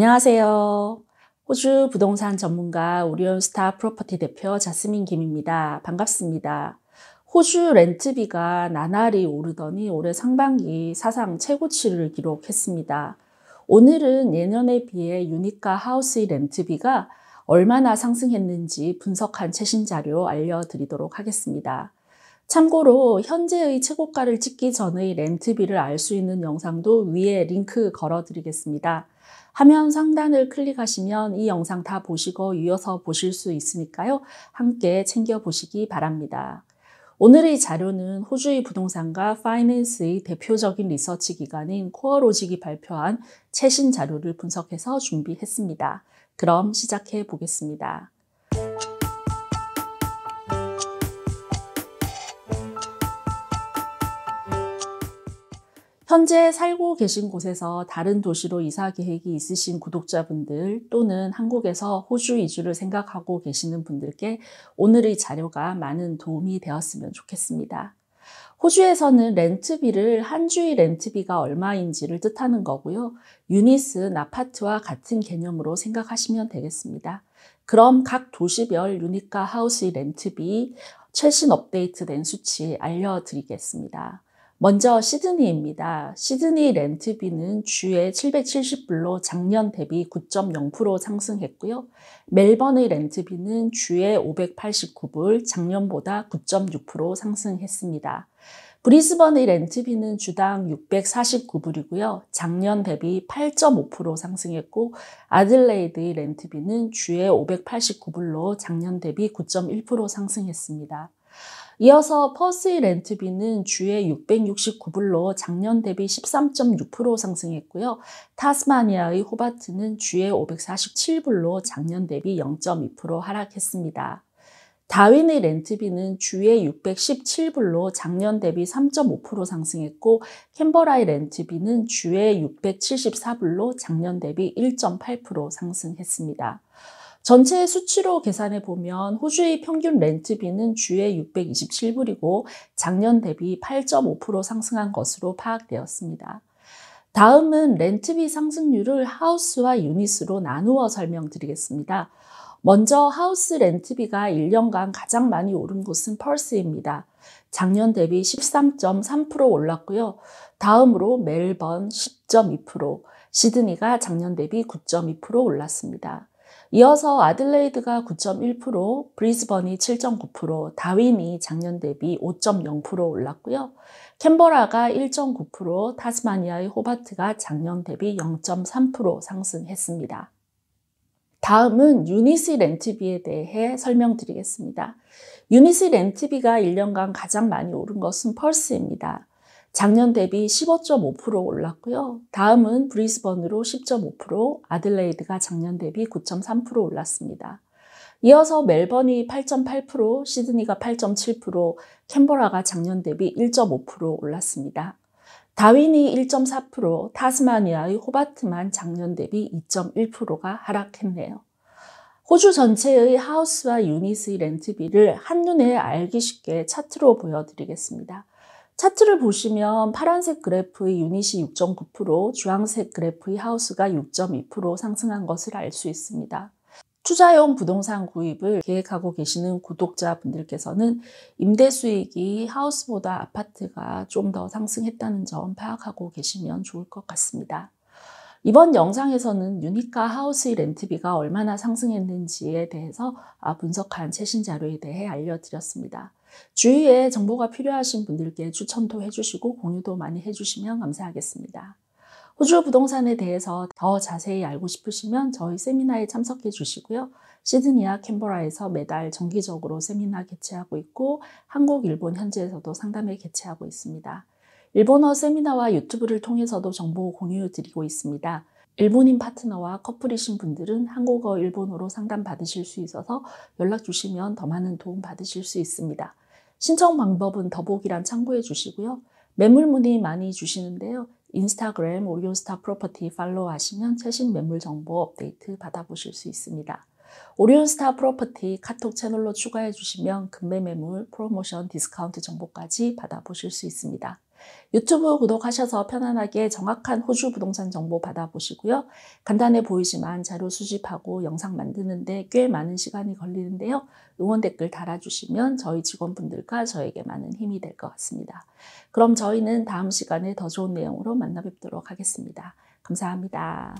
안녕하세요. 호주 부동산 전문가 오리온스타 프로퍼티 대표 자스민 김입니다. 반갑습니다. 호주 렌트비가 나날이 오르더니 올해 상반기 사상 최고치를 기록했습니다. 오늘은 예년에 비해 유니카 하우스의 렌트비가 얼마나 상승했는지 분석한 최신 자료 알려드리도록 하겠습니다. 참고로 현재의 최고가를 찍기 전의 렌트비를 알 수 있는 영상도 위에 링크 걸어드리겠습니다. 화면 상단을 클릭하시면 이 영상 다 보시고 이어서 보실 수 있으니까요. 함께 챙겨보시기 바랍니다. 오늘의 자료는 호주의 부동산과 파이낸스의 대표적인 리서치 기관인 코어로직이 발표한 최신 자료를 분석해서 준비했습니다. 그럼 시작해 보겠습니다. 현재 살고 계신 곳에서 다른 도시로 이사 계획이 있으신 구독자분들 또는 한국에서 호주 이주를 생각하고 계시는 분들께 오늘의 자료가 많은 도움이 되었으면 좋겠습니다. 호주에서는 렌트비를 한 주의 렌트비가 얼마인지를 뜻하는 거고요. 유닛은 아파트와 같은 개념으로 생각하시면 되겠습니다. 그럼 각 도시별 유닛과 하우스의 렌트비 최신 업데이트된 수치 알려드리겠습니다. 먼저 시드니입니다. 시드니 렌트비는 주에 770불로 작년 대비 9.0% 상승했고요. 멜번의 렌트비는 주에 589불, 작년보다 9.6% 상승했습니다. 브리스번의 렌트비는 주당 649불이고요. 작년 대비 8.5% 상승했고 아들레이드의 렌트비는 주에 589불로 작년 대비 9.1% 상승했습니다. 이어서 퍼스의 렌트비는 주에 669불로 작년 대비 13.6% 상승했고요. 타스마니아의 호바트는 주에 547불로 작년 대비 0.2% 하락했습니다. 다윈의 렌트비는 주에 617불로 작년 대비 3.5% 상승했고 캔버라의 렌트비는 주에 674불로 작년 대비 1.8% 상승했습니다. 전체 수치로 계산해 보면 호주의 평균 렌트비는 주에 627불이고 작년 대비 8.5% 상승한 것으로 파악되었습니다. 다음은 렌트비 상승률을 하우스와 유닛으로 나누어 설명드리겠습니다. 먼저 하우스 렌트비가 1년간 가장 많이 오른 곳은 펄스입니다. 작년 대비 13.3% 올랐고요. 다음으로 멜번 10.2%, 시드니가 작년 대비 9.2% 올랐습니다. 이어서 아들레이드가 9.1%, 브리즈번이 7.9%, 다윈이 작년 대비 5.0% 올랐고요. 캔버라가 1.9%, 타스마니아의 호바트가 작년 대비 0.3% 상승했습니다. 다음은 유니시 렌트비에 대해 설명드리겠습니다. 유니시 렌트비가 1년간 가장 많이 오른 것은 펄스입니다. 작년 대비 15.5% 올랐고요. 다음은 브리스번으로 10.5%, 아들레이드가 작년 대비 9.3% 올랐습니다. 이어서 멜번이 8.8%, 시드니가 8.7%, 캔버라가 작년 대비 1.5% 올랐습니다. 다윈이 1.4%, 타스마니아의 호바트만 작년 대비 2.1%가 하락했네요. 호주 전체의 하우스와 유닛의 렌트비를 한눈에 알기 쉽게 차트로 보여드리겠습니다. 차트를 보시면 파란색 그래프의 유닛이 6.9%, 주황색 그래프의 하우스가 6.2% 상승한 것을 알 수 있습니다. 투자용 부동산 구입을 계획하고 계시는 구독자분들께서는 임대 수익이 하우스보다 아파트가 좀 더 상승했다는 점 파악하고 계시면 좋을 것 같습니다. 이번 영상에서는 유니카 하우스의 렌트비가 얼마나 상승했는지에 대해서 아, 분석한 최신 자료에 대해 알려드렸습니다. 주위에 정보가 필요하신 분들께 추천도 해주시고 공유도 많이 해주시면 감사하겠습니다. 호주 부동산에 대해서 더 자세히 알고 싶으시면 저희 세미나에 참석해 주시고요. 시드니와 캔버라에서 매달 정기적으로 세미나 개최하고 있고 한국, 일본 현지에서도 상담회 개최하고 있습니다. 일본어 세미나와 유튜브를 통해서도 정보 공유 드리고 있습니다. 일본인 파트너와 커플이신 분들은 한국어, 일본어로 상담 받으실 수 있어서 연락 주시면 더 많은 도움 받으실 수 있습니다. 신청 방법은 더보기란 참고해 주시고요. 매물 문의 많이 주시는데요. 인스타그램 오리온스타 프로퍼티 팔로우 하시면 최신 매물 정보 업데이트 받아보실 수 있습니다. 오리온스타 프로퍼티 카톡 채널로 추가해 주시면 금매 매물, 프로모션, 디스카운트 정보까지 받아보실 수 있습니다. 유튜브 구독하셔서 편안하게 정확한 호주 부동산 정보 받아보시고요. 간단해 보이지만 자료 수집하고 영상 만드는데 꽤 많은 시간이 걸리는데요. 응원 댓글 달아주시면 저희 직원분들과 저에게 많은 힘이 될 것 같습니다. 그럼 저희는 다음 시간에 더 좋은 내용으로 만나 뵙도록 하겠습니다. 감사합니다.